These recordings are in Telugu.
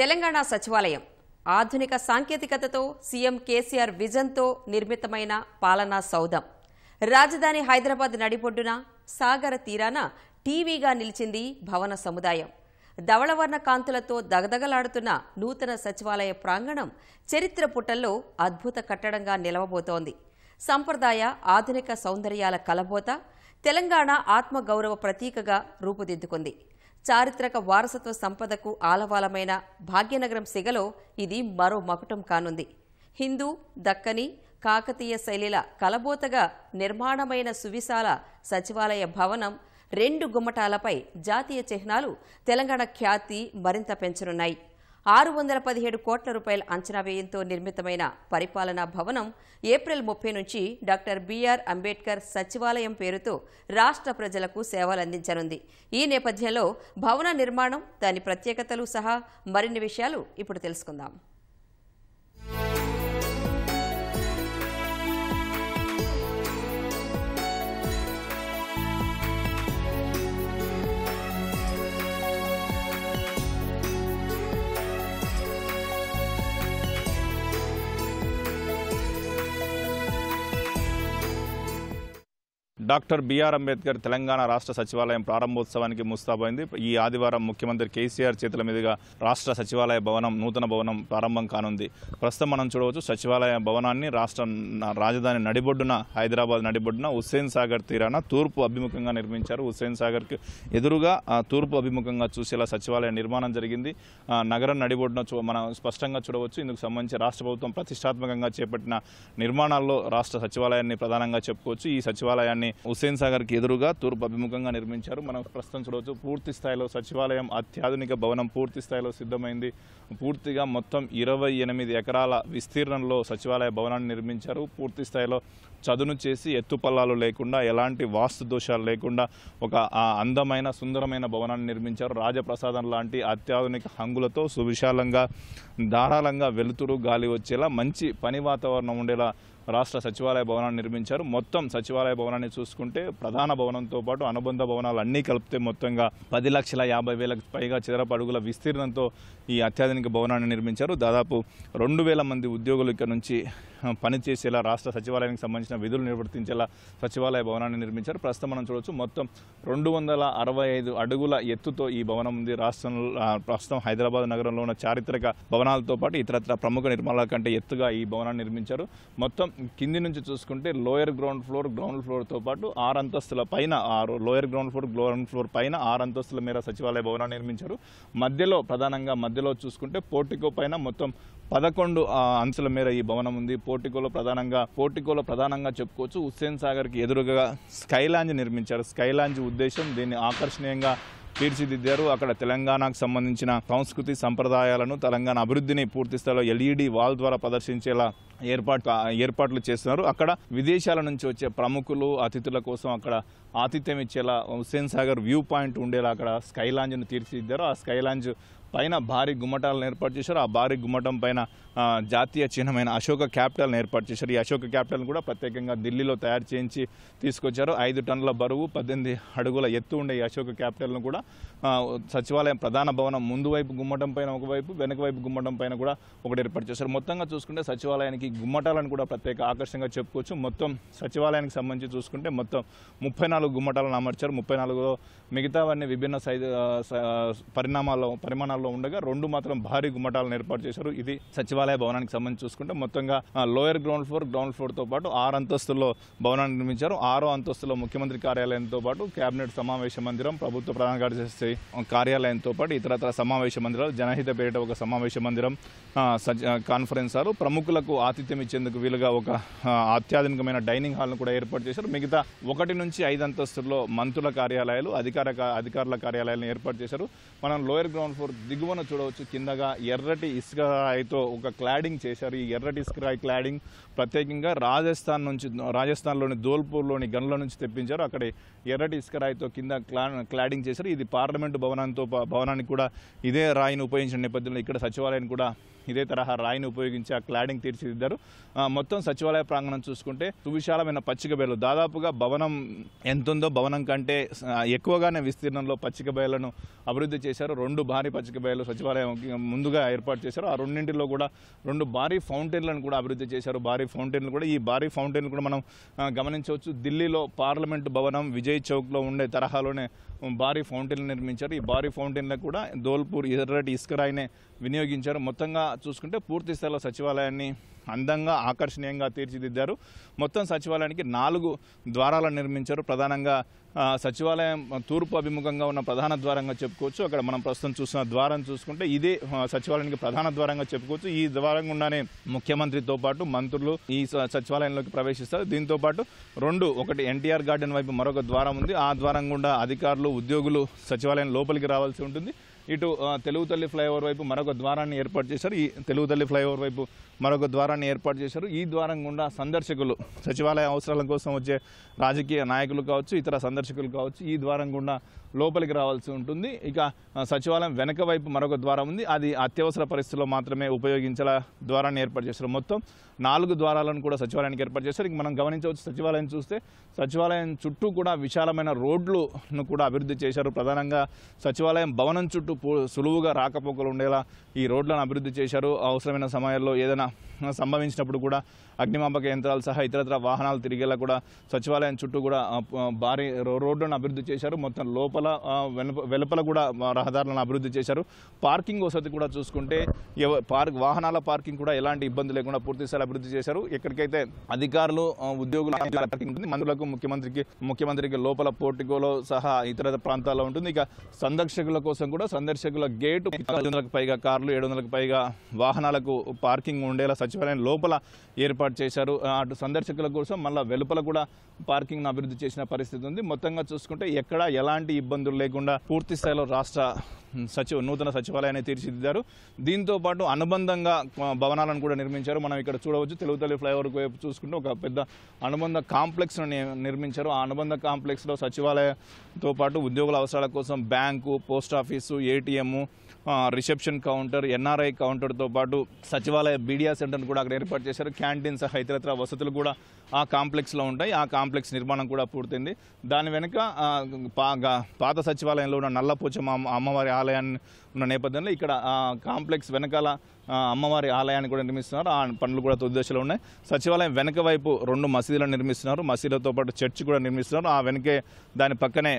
తెలంగాణ సచివాలయం ఆధునిక సాంకేతికతతో సీఎం కేసీఆర్ విజన్తో నిర్మితమైన పాలనా సౌధం రాజధాని హైదరాబాద్ నడిబొడ్డున సాగర తీరాన టీవీగా నిలిచింది భవన సముదాయం ధవళవర్ణ కాంతులతో దగదగలాడుతున్న నూతన సచివాలయ ప్రాంగణం చరిత్ర పుటల్లో అద్భుత కట్టడంగా నిలవబోతోంది సంప్రదాయ ఆధునిక సౌందర్యాల కలబోత తెలంగాణ ఆత్మగౌరవ ప్రతీకగా రూపుదిద్దుకుంది చారిత్రక వారసత్వ సంపదకు ఆలవాలమైన భాగ్యనగరం సిగలో ఇది మరో మకుటం కానుంది హిందూ దక్కని కాకతీయ శైలిల కలబోతగా నిర్మాణమైన సువిశాల సచివాలయ భవనం రెండు గుమ్మటాలపై జాతీయ చిహ్నాలు తెలంగాణ ఖ్యాతి మరింత పెంచనున్నాయి ఆరు వందల పదిహేడు కోట్ల రూపాయల అంచనా వ్యయంతో నిర్మితమైన పరిపాలనా భవనం ఏప్రిల్ ముప్పై నుంచి డాక్టర్ బీఆర్ అంబేద్కర్ సచివాలయం పేరుతో రాష్ట్ర ప్రజలకు సేవలందించనుంది ఈ నేపథ్యంలో భవన నిర్మాణం దాని ప్రత్యేకతలు సహా మరిన్ని విషయాలు ఇప్పుడు తెలుసుకుందాం డాక్టర్ బీఆర్ అంబేద్కర్ తెలంగాణ రాష్ట్ర సచివాలయం ప్రారంభోత్సవానికి ముస్తాబైంది ఈ ఆదివారం ముఖ్యమంత్రి కేసీఆర్ చేతుల మీదుగా రాష్ట్ర సచివాలయ భవనం నూతన భవనం ప్రారంభం కానుంది ప్రస్తుతం మనం చూడవచ్చు సచివాలయ భవనాన్ని రాష్ట్ర రాజధాని నడిబొడ్డున హైదరాబాద్ నడిబొడ్డున హుస్సేన్ సాగర్ తీరాన తూర్పు అభిముఖంగా నిర్మించారు హుస్సేన్ సాగర్కి ఎదురుగా తూర్పు అభిముఖంగా చూసేలా సచివాలయ నిర్మాణం జరిగింది నగరం నడిబొడ్డున మనం స్పష్టంగా చూడవచ్చు ఇందుకు సంబంధించి రాష్ట్ర ప్రభుత్వం ప్రతిష్టాత్మకంగా చేపట్టిన నిర్మాణాల్లో రాష్ట్ర సచివాలయాన్ని ప్రధానంగా చెప్పుకోవచ్చు ఈ సచివాలయాన్ని హుస్సేన్ సాగర్కి ఎదురుగా తూర్పు అభిముఖంగా నిర్మించారు మనం ప్రస్తుతం చూడవచ్చు పూర్తి స్థాయిలో సచివాలయం అత్యాధునిక భవనం పూర్తి స్థాయిలో సిద్ధమైంది పూర్తిగా మొత్తం ఇరవై ఎనిమిది ఎకరాల విస్తీర్ణంలో సచివాలయ భవనాన్ని నిర్మించారు పూర్తి స్థాయిలో చదును చేసి ఎత్తుపల్లాలు లేకుండా ఎలాంటి వాస్తు దోషాలు లేకుండా ఒక అందమైన సుందరమైన భవనాన్ని నిర్మించారు రాజప్రసాదం లాంటి అత్యాధునిక హంగులతో సువిశాలంగా ధారాళంగా వెలుతురు గాలి వచ్చేలా మంచి పని వాతావరణం ఉండేలా రాష్ట్ర సచివాలయ భవనాన్ని నిర్మించారు మొత్తం సచివాలయ భవనాన్ని చూసుకుంటే ప్రధాన భవనంతో పాటు అనుబంధ భవనాలు అన్నీ కలిపితే మొత్తంగా పది లక్షల యాభై వేలకు పైగా చిరపడుగుల విస్తీర్ణంతో ఈ అత్యాధునిక భవనాన్ని నిర్మించారు దాదాపు రెండు వేల మంది ఉద్యోగులు ఇక్కడ నుంచి పనిచేసేలా రాష్ట్ర సచివాలయానికి సంబంధించిన చేసిన విధులు నిర్వర్తించేలా సచివాలయ భవనాన్ని నిర్మించారు ప్రస్తుతం మనం చూడవచ్చు మొత్తం రెండు వందల అరవై ఐదు అడుగుల ఎత్తుతో ఈ భవనం ఉంది రాష్ట్రంలో ప్రస్తుతం హైదరాబాద్ నగరంలో ఉన్న చారిత్రక భవనాలతో పాటు ఇతరత్ర ప్రముఖ నిర్మాణాల కంటే ఎత్తుగా ఈ భవనాన్ని నిర్మించారు మొత్తం కింది నుంచి చూసుకుంటే లోయర్ గ్రౌండ్ ఫ్లోర్ గ్రౌండ్ ఫ్లోర్తో పాటు ఆరు అంతస్తుల పైన ఆరు lower ground floor ground floor పైన ఆరు అంతస్తుల మేర సచివాలయ భవనాన్ని నిర్మించారు మధ్యలో ప్రధానంగా మధ్యలో చూసుకుంటే పోర్టికో పైన మొత్తం పదకొండు అంచుల మేర ఈ భవనం ఉంది పోర్టికోలో ప్రధానంగా పోర్టికోలో ప్రధానంగా చెప్పుకోవచ్చు హుస్సేన్ సాగర్కి ఎదురుగా స్కై లాంజ్ నిర్మించారు స్కై లాంజ్ ఉద్దేశం దీన్ని ఆకర్షణీయంగా తీర్చిదిద్దారు అక్కడ తెలంగాణకు సంబంధించిన సంస్కృతి సంప్రదాయాలను తెలంగాణ అభివృద్ధిని పూర్తిస్థాయిలో ఎల్ఈడి వాల్ ద్వారా ప్రదర్శించేలా ఏర్పాటు ఏర్పాట్లు చేస్తున్నారు అక్కడ విదేశాల నుంచి వచ్చే ప్రముఖులు అతిథుల కోసం అక్కడ ఆతిథ్యం ఇచ్చేలా హుస్సేన్ సాగర్ వ్యూ పాయింట్ ఉండేలా అక్కడ స్కై లాంజ్ను తీర్చిదిద్దారు ఆ స్కై లాంజ్ పైన భారీ గుమ్మటాలను ఏర్పాటు చేశారు ఆ భారీ గుమ్మటం పైన జాతీయ చిహ్నమైన అశోక క్యాపిటల్ని ఏర్పాటు చేశారు ఈ అశోక క్యాపిటల్ను కూడా ప్రత్యేకంగా ఢిల్లీలో తయారు చేయించి తీసుకొచ్చారు ఐదు టన్నుల బరువు పద్దెనిమిది అడుగుల ఎత్తు ఉండే ఈ అశోక క్యాపిటల్ను కూడా సచివాలయం ప్రధాన భవనం ముందు వైపు గుమ్మటం పైన ఒకవైపు వెనక వైపు గుమ్మటం పైన కూడా ఒకటి ఏర్పాటు చేశారు మొత్తంగా చూసుకుంటే సచివాలయానికి గుమ్మటాలను కూడా ప్రత్యేక ఆకర్షణగా చెప్పుకోవచ్చు మొత్తం సచివాలయానికి సంబంధించి చూసుకుంటే మొత్తం ముప్పై నాలుగు గుమ్మటాలను అమర్చారు ముప్పై నాలుగులో మిగతావన్నీ విభిన్న సైజు పరిణామాల్లో పరిమాణాల్లో ఉండగా రెండు మాత్రం భారీ గుమ్మటాలను ఏర్పాటు చేశారు ఇది సచివాలయ భవనానికి సంబంధించి చూసుకుంటే మొత్తంగా లోయర్ గ్రౌండ్ ఫ్లోర్ గ్రౌండ్ ఫ్లోర్తో పాటు ఆరు అంతస్తుల్లో భవనాన్ని నిర్మించారు ఆరో అంతస్తులో ముఖ్యమంత్రి కార్యాలయంతో పాటు కేబినెట్ సమావేశ మందిరం ప్రభుత్వ ప్రధాన కార్యదర్శి కార్యాలయంతో పాటు ఇతరత్ర సమావేశ మందిరాలు జనహిత పేరిట ఒక సమావేశ మందిరం కాన్ఫరెన్స్ హాలు ప్రముఖులకు ఆతి ఆతిథ్యం ఇచ్చేందుకు వీలుగా ఒక అత్యాధునికమైన డైనింగ్ హాల్ను కూడా ఏర్పాటు చేశారు మిగతా ఒకటి నుంచి ఐదు అంతస్తుల్లో మంత్రుల కార్యాలయాలు అధికార అధికారుల కార్యాలయాలను ఏర్పాటు చేశారు మనం లోయర్ గ్రౌండ్ ఫ్లోర్ దిగువన చూడవచ్చు కిందగా ఎర్రటి ఇసుక రాయితో ఒక క్లాడింగ్ చేశారు ఈ ఎర్రటి ఇసుక రాయి క్లాడింగ్ ప్రత్యేకంగా రాజస్థాన్ నుంచి రాజస్థాన్లోని ధోల్పూర్లోని గన్ల నుంచి తెప్పించారు అక్కడ ఎర్రటి ఇసుక రాయితో కింద క్లాడింగ్ చేశారు ఇది పార్లమెంటు భవనంతో భవనానికి కూడా ఇదే రాయిని ఉపయోగించిన నేపథ్యంలో ఇక్కడ సచివాలయాన్ని కూడా ఇదే తరహా రాయిని ఉపయోగించి ఆ క్లాడింగ్ తీర్చిదిద్దారు మొత్తం సచివాలయ ప్రాంగణం చూసుకుంటే సువిశాలమైన పచ్చిక బయలు దాదాపుగా భవనం ఎంతుందో భవనం కంటే ఎక్కువగానే విస్తీర్ణంలో పచ్చిక బయలను అభివృద్ధి చేశారు రెండు భారీ పచ్చిక బయలు సచివాలయం ముందుగా ఏర్పాటు చేశారు ఆ రెండింటిలో కూడా రెండు భారీ ఫౌంటైన్లను కూడా అభివృద్ధి చేశారు భారీ ఫౌంటైన్లు కూడా ఈ భారీ ఫౌంటైన్లు కూడా మనం గమనించవచ్చు ఢిల్లీలో పార్లమెంటు భవనం విజయ్ చౌక్లో ఉండే తరహాలోనే భారీ ఫౌంటైన్లు నిర్మించారు ఈ భారీ ఫౌంటైన్లకు కూడా దోల్పూర్ ఎర్రటి ఇసుకరాయినే వినియోగించారు మొత్తంగా చూసుకుంటే పూర్తి స్థాయిలో సచివాలయాన్ని అందంగా ఆకర్షణీయంగా తీర్చిదిద్దారు మొత్తం సచివాలయానికి నాలుగు ద్వారాలను నిర్మించారు ప్రధానంగా సచివాలయం తూర్పు అభిముఖంగా ఉన్న ప్రధాన ద్వారంగా చెప్పుకోవచ్చు అక్కడ మనం ప్రస్తుతం చూసిన ద్వారం చూసుకుంటే ఇదే సచివాలయానికి ప్రధాన ద్వారంగా చెప్పుకోవచ్చు ఈ ద్వారంగా ఉండనే ముఖ్యమంత్రితో పాటు మంత్రులు ఈ సచివాలయంలోకి ప్రవేశిస్తారు దీంతో పాటు రెండు ఒకటి ఎన్టీఆర్ గార్డెన్ వైపు మరొక ద్వారం ఉంది ఆ ద్వారం గుండా అధికారులు ఉద్యోగులు సచివాలయం లోపలికి రావాల్సి ఉంటుంది ఇటు తెలుగు తల్లి ఫ్లైఓవర్ వైపు మరొక ద్వారాన్ని ఏర్పాటు చేశారు ఈ తెలుగు తల్లి ఫ్లైఓవర్ వైపు మరొక ద్వారాన్ని ఏర్పాటు చేశారు ఈ ద్వారం గుండా సందర్శకులు సచివాలయ అవసరాల కోసం వచ్చే రాజకీయ నాయకులు కావచ్చు ఇతర సందర్శకులు కావచ్చు ఈ ద్వారం గుండా లోపలికి రావాల్సి ఉంటుంది ఇక సచివాలయం వెనక వైపు మరొక ద్వారం ఉంది అది అత్యవసర పరిస్థితుల్లో మాత్రమే ఉపయోగించాల ద్వారాన్ని ఏర్పాటు చేశారు మొత్తం నాలుగు ద్వారాలను కూడా సచివాలయానికి ఏర్పాటు చేశారు ఇక మనం గమనించవచ్చు సచివాలయం చూస్తే సచివాలయం చుట్టూ కూడా విశాలమైన రోడ్లను కూడా అభివృద్ధి చేశారు ప్రధానంగా సచివాలయం భవనం చుట్టూ సులువుగా రాకపోకలు ఉండేలా ఈ రోడ్లను అభివృద్ధి చేశారు అవసరమైన సమయాల్లో ఏదైనా సంభవించినప్పుడు కూడా అగ్నిమాపక యంత్రాలు సహా ఇతరత్ర వాహనాలు తిరిగేలా కూడా సచివాలయం చుట్టూ కూడా భారీ రోడ్లను అభివృద్ధి చేశారు మొత్తం లోపల లోపల వెలుపల కూడా రహదారులను అభివృద్ధి చేశారు పార్కింగ్ వసతి కూడా చూసుకుంటే పార్క్ వాహనాల పార్కింగ్ కూడా ఎలాంటి ఇబ్బంది లేకుండా పూర్తి స్థాయి అభివృద్ధి చేశారు ఎక్కడికైతే అధికారులు ఉద్యోగులు మంత్రులకు ముఖ్యమంత్రికి ముఖ్యమంత్రికి లోపల పోర్టికోలో సహా ఇతర ప్రాంతాల్లో ఉంటుంది ఇక సందర్శకుల కోసం కూడా సందర్శకుల గేటు ఐదు పైగా కార్లు ఏడు వందలకు పైగా వాహనాలకు పార్కింగ్ ఉండేలా సచివాలయం లోపల ఏర్పాటు చేశారు అటు సందర్శకుల కోసం మళ్ళీ వెలుపల కూడా పార్కింగ్ను అభివృద్ధి చేసిన పరిస్థితి ఉంది మొత్తంగా చూసుకుంటే ఎక్కడ ఎలాంటి ఇబ్బంది ఇబ్బందులు లేకుండా పూర్తి స్థాయిలో రాష్ట్ర సచివ నూతన సచివాలయాన్ని తీర్చిదిద్దారు దీంతో పాటు అనుబంధంగా భవనాలను కూడా నిర్మించారు మనం ఇక్కడ చూడవచ్చు తెలుగుతల్లి ఫ్లైఓవర్ వైపు చూసుకుంటే ఒక పెద్ద అనుబంధ కాంప్లెక్స్ను నిర్మించారు ఆ అనుబంధ కాంప్లెక్స్లో సచివాలయంతో పాటు ఉద్యోగుల అవసరాల కోసం bank post office ATM reception counter NRI కౌంటర్తో పాటు సచివాలయ బీడియా సెంటర్ను కూడా అక్కడ ఏర్పాటు చేశారు క్యాంటీన్ సహా ఇతరత్ర వసతులు కూడా ఆ కాంప్లెక్స్లో ఉంటాయి ఆ కాంప్లెక్స్ నిర్మాణం కూడా పూర్తయింది దాని వెనుక పాత సచివాలయంలో ఉన్న నల్లపోచమ్మ అమ్మవారి ఆలయాన్ని ఉన్న నేపథ్యంలో ఇక్కడ కాంప్లెక్స్ వెనకాల అమ్మవారి ఆలయాన్ని కూడా నిర్మిస్తున్నారు ఆ పనులు కూడా తుదిదశలో ఉన్నాయి సచివాలయం వెనక వైపు రెండు మసీదులను నిర్మిస్తున్నారు మసీదులతో పాటు చర్చి కూడా నిర్మిస్తున్నారు ఆ వెనకే దాని పక్కనే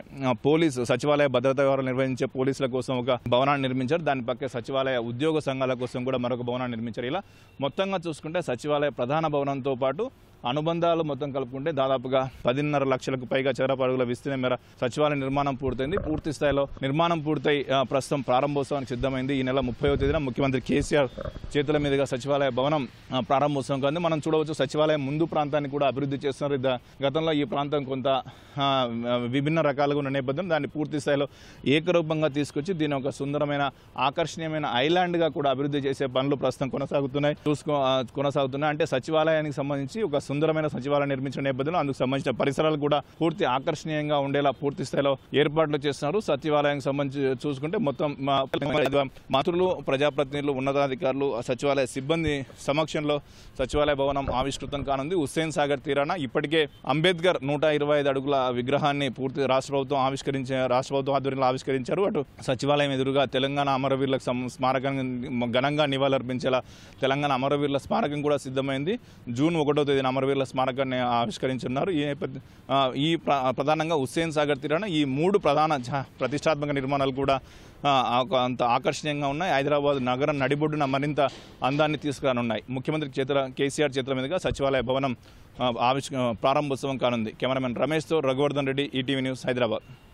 పోలీస్ సచివాలయ భద్రత వ్యవహారాలు నిర్వహించే పోలీసుల కోసం ఒక భవనాన్ని నిర్మించారు దాని పక్క సచివాలయ ఉద్యోగ సంఘాల కోసం కూడా మరొక భవనాన్ని నిర్మించారు ఇలా మొత్తంగా చూసుకుంటే సచివాలయ ప్రధాన భవనంతో పాటు అనుబంధాలు మొత్తం కలుపుకుంటే దాదాపుగా పదిన్నర లక్షలకు పైగా చదరపు విస్తీర్ణ మేర సచివాలయ నిర్మాణం పూర్తయింది పూర్తి స్థాయిలో నిర్మాణం పూర్తయి ప్రస్తుతం ప్రారంభ ప్రారంభోత్సవానికి సిద్ధమైంది ఈ నెల ముప్పైవ తేదీన ముఖ్యమంత్రి కేసీఆర్ చేతుల మీదుగా సచివాలయ భవనం ప్రారంభోత్సవం కాదు మనం చూడవచ్చు సచివాలయం ముందు ప్రాంతాన్ని కూడా అభివృద్ధి చేస్తున్నారు గతంలో ఈ ప్రాంతం కొంత విభిన్న రకాలుగా ఉన్న నేపథ్యం దాన్ని పూర్తి స్థాయిలో ఏకరూపంగా తీసుకొచ్చి దీని ఒక సుందరమైన ఆకర్షణీయమైన ఐలాండ్గా కూడా అభివృద్ధి చేసే పనులు ప్రస్తుతం కొనసాగుతున్నాయి చూసుకో కొనసాగుతున్నాయి అంటే సచివాలయానికి సంబంధించి ఒక సుందరమైన సచివాలయం నిర్మించిన నేపథ్యంలో అందుకు సంబంధించిన పరిసరాలు కూడా పూర్తి ఆకర్షణీయంగా ఉండేలా పూర్తి స్థాయిలో ఏర్పాట్లు చేస్తున్నారు సచివాలయానికి సంబంధించి చూసుకుంటే మొత్తం మంత్రులు ప్రజాప్రతినిధులు ఉన్నతాధికారులు సచివాలయ సిబ్బంది సమక్షంలో సచివాలయ భవనం ఆవిష్కృతం కానుంది హుస్సేన్ సాగర్ తీరాన ఇప్పటికే అంబేద్కర్ నూట ఇరవై ఐదు అడుగుల విగ్రహాన్ని పూర్తి రాష్ట్ర ప్రభుత్వం ఆవిష్కరించే రాష్ట్ర ప్రభుత్వం ఆధ్వర్యంలో ఆవిష్కరించారు అటు సచివాలయం ఎదురుగా తెలంగాణ అమరవీరులకు స్మారకం ఘనంగా నివాళులర్పించేలా తెలంగాణ అమరవీరుల స్మారకం కూడా సిద్ధమైంది జూన్ ఒకటో తేదీన అమరవీరుల స్మారకాన్ని ఆవిష్కరించున్నారు ఈ ఈ ప్రధానంగా హుస్సేన్ సాగర్ తీరాన ఈ మూడు ప్రధాన ప్రతిష్టాత్మక నిర్మాణాలు కూడా అంత ఆకర్షణీయంగా ఉన్నాయి హైదరాబాద్ నగరం నడిబొడ్డున మరింత అందాన్ని తీసుకురానున్నాయి ముఖ్యమంత్రి చేతుల కేసీఆర్ చేతుల మీదుగా సచివాలయ భవనం ఆవిష్ ప్రారంభోత్సవం కానుంది కెమెరామెన్ రమేష్తో రఘువర్ధన్ రెడ్డి ఈటీవీ న్యూస్ హైదరాబాద్